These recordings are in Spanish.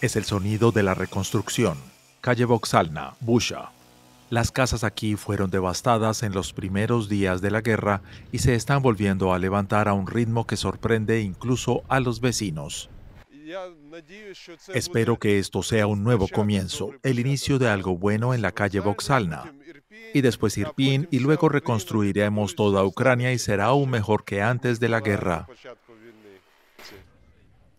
es el sonido de la reconstrucción. Calle voxalna Busha. Las casas aquí fueron devastadas en los primeros días de la guerra y se están volviendo a levantar a un ritmo que sorprende incluso a los vecinos. Espero que esto sea un nuevo comienzo, el inicio de algo bueno en la calle voxalna Y después Irpin y luego reconstruiremos toda Ucrania y será aún mejor que antes de la guerra.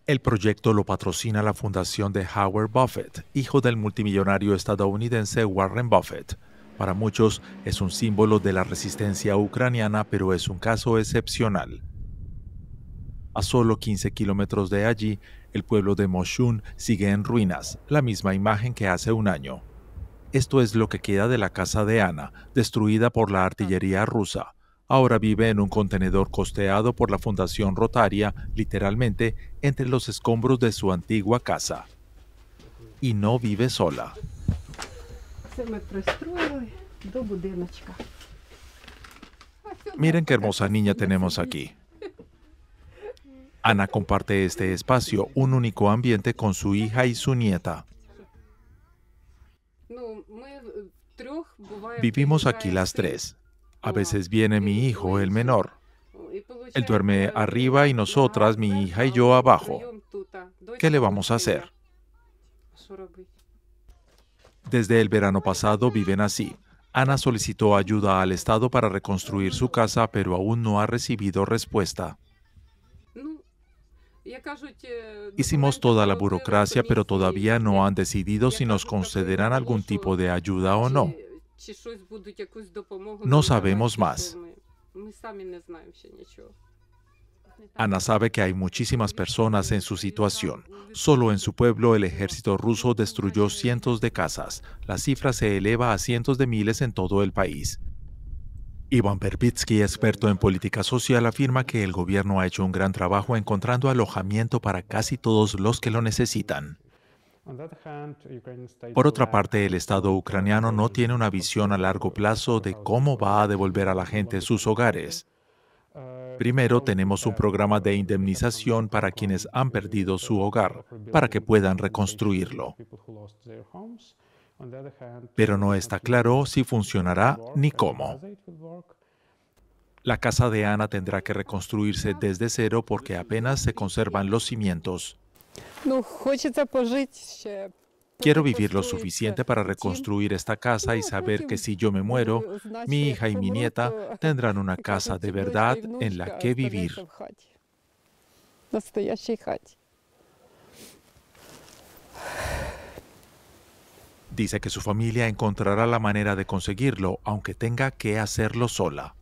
El proyecto lo patrocina la fundación de Howard Buffett, hijo del multimillonario estadounidense Warren Buffett. Para muchos es un símbolo de la resistencia ucraniana, pero es un caso excepcional. A solo 15 kilómetros de allí, el pueblo de Moshun sigue en ruinas, la misma imagen que hace un año. Esto es lo que queda de la casa de Ana, destruida por la artillería rusa ahora vive en un contenedor costeado por la Fundación Rotaria, literalmente entre los escombros de su antigua casa. Y no vive sola. Eh, Miren qué hermosa niña tenemos aquí. Ana comparte este espacio, un único ambiente con su hija y su nieta. Eh, Vivimos aquí las este. tres. A veces viene mi hijo, el menor. Él duerme arriba y nosotras, mi hija y yo, abajo. ¿Qué le vamos a hacer? Desde el verano pasado viven así. Ana solicitó ayuda al Estado para reconstruir su casa, pero aún no ha recibido respuesta. Hicimos toda la burocracia, pero todavía no han decidido si nos concederán algún tipo de ayuda o no. No sabemos más. Ana sabe que hay muchísimas personas en su situación. Solo en su pueblo el ejército ruso destruyó cientos de casas. La cifra se eleva a cientos de miles en todo el país. Iván Perbitsky, experto en política social, afirma que el gobierno ha hecho un gran trabajo encontrando alojamiento para casi todos los que lo necesitan. Por otra parte, el Estado ucraniano no tiene una visión a largo plazo de cómo va a devolver a la gente sus hogares. Primero tenemos un programa de indemnización para quienes han perdido su hogar, para que puedan reconstruirlo. Pero no está claro si funcionará ni cómo. La casa de Ana tendrá que reconstruirse desde cero porque apenas se conservan los cimientos Quiero vivir lo suficiente para reconstruir esta casa y saber que si yo me muero, mi hija y mi nieta tendrán una casa de verdad en la que vivir. Dice que su familia encontrará la manera de conseguirlo, aunque tenga que hacerlo sola.